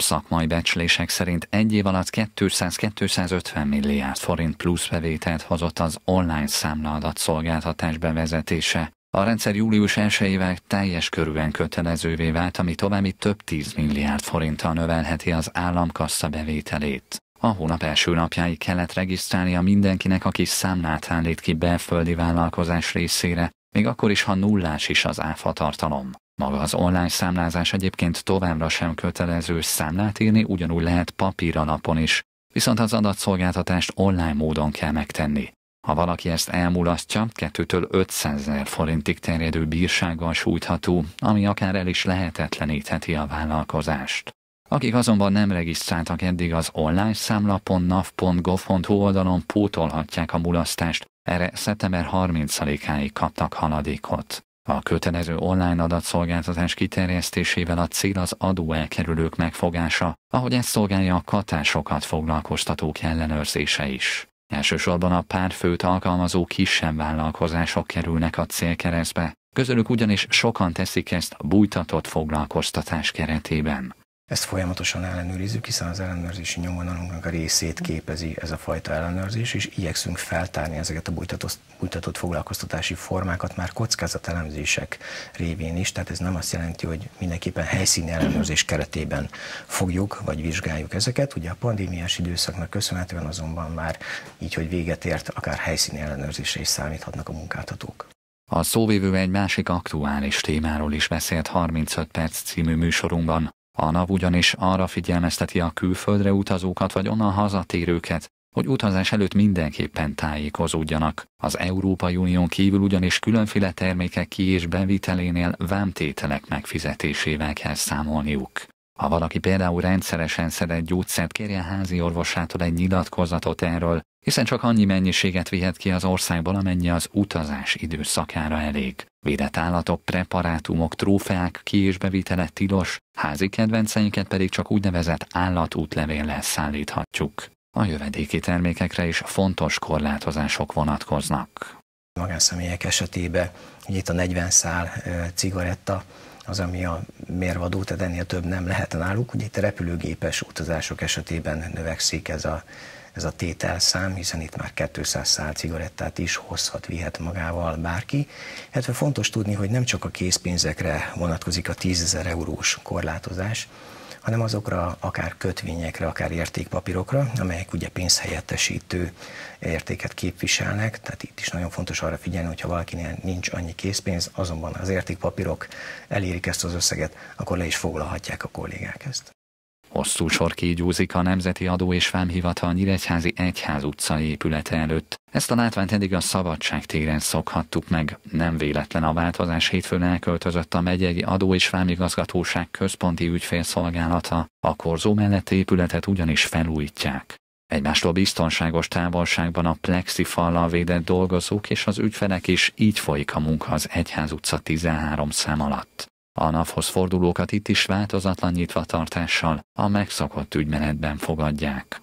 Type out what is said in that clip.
Szakmai becslések szerint egy év alatt 200-250 milliárd forint plusz bevételt hozott az online számlaadat szolgáltatás bevezetése. A rendszer július 1 teljes körűen kötelezővé vált, ami további több 10 milliárd forinttal növelheti az államkassa bevételét. A hónap első napjáig kellett regisztrálnia mindenkinek, aki számlát állít ki belföldi vállalkozás részére, még akkor is, ha nullás is az áfa tartalom. Maga az online számlázás egyébként továbbra sem kötelező számlát írni, ugyanúgy lehet papír alapon is, viszont az adatszolgáltatást online módon kell megtenni. Ha valaki ezt elmulasztja, 2-től 500 ezer forintig terjedő bírsággal sújtható, ami akár el is lehetetlenítheti a vállalkozást. Akik azonban nem regisztráltak eddig az online számlapon, számla.nav.gov.hu oldalon pótolhatják a mulasztást, erre szeptember 30-áig kaptak haladékot. A kötelező online adatszolgáltatás kiterjesztésével a cél az adóelkerülők megfogása, ahogy ezt szolgálja a katásokat foglalkoztatók ellenőrzése is. Elsősorban a pár főt alkalmazó kisebb vállalkozások kerülnek a célkeresztbe, közülük ugyanis sokan teszik ezt bújtatott foglalkoztatás keretében. Ezt folyamatosan ellenőrizzük, hiszen az ellenőrzési nyomvonalunknak a részét képezi ez a fajta ellenőrzés, és igyekszünk feltárni ezeket a bújtatott, foglalkoztatási formákat már kockázatelemzések révén is, tehát ez nem azt jelenti, hogy mindenképpen helyszíni ellenőrzés keretében fogjuk vagy vizsgáljuk ezeket. Ugye a pandémiás időszaknak köszönhetően azonban már így, hogy véget ért, akár helyszíni ellenőrzésre is számíthatnak a munkáltatók. A szóvévő egy másik aktuális témáról is beszélt 35 perc című műsorunkban, a NAV ugyanis arra figyelmezteti a külföldre utazókat vagy onnan hazatérőket, hogy utazás előtt mindenképpen tájékozódjanak. Az Európai Unión kívül ugyanis különféle termékek ki- és bevitelénél vámtételek megfizetésével kell számolniuk. Ha valaki például rendszeresen szedett gyógyszert, kérje házi orvosától egy nyilatkozatot erről, hiszen csak annyi mennyiséget vihet ki az országból, amennyi az utazás időszakára elég védett állatok, preparátumok, trófeák ki- és bevitele tilos, házi kedvenceinket pedig csak úgynevezett állatútlevéllel szállíthatjuk. A jövedéki termékekre is fontos korlátozások vonatkoznak. A magánszemélyek esetében ugye itt a 40 szál cigaretta az, ami a mérvadó, tehát ennél több nem lehet náluk. Ugye itt a repülőgépes utazások esetében növekszik ez a ez a tételszám, hiszen itt már 200 szál cigarettát is hozhat, vihet magával bárki. Hát fontos tudni, hogy nem csak a készpénzekre vonatkozik a 10 ezer eurós korlátozás, hanem azokra akár kötvényekre, akár értékpapírokra, amelyek ugye pénzhelyettesítő értéket képviselnek, tehát itt is nagyon fontos arra figyelni, hogyha valakinél nincs annyi készpénz, azonban az értékpapírok elérik ezt az összeget, akkor le is foglalhatják a kollégák ezt. Hosszú sor kígyúzik a Nemzeti Adó és Fámhivatal Nyíregyházi Egyház utcai épülete előtt. Ezt a látványt eddig a Szabadság téren szokhattuk meg. Nem véletlen a változás hétfőn elköltözött a megyei adó és Fámigazgatóság központi ügyfélszolgálata. A korzó mellett épületet ugyanis felújítják. Egymástól biztonságos távolságban a plexi fallal védett dolgozók és az ügyfelek is így folyik a munka az Egyház utca 13 szám alatt. A NAV-hoz fordulókat itt is változatlan nyitvatartással a megszokott ügymenetben fogadják.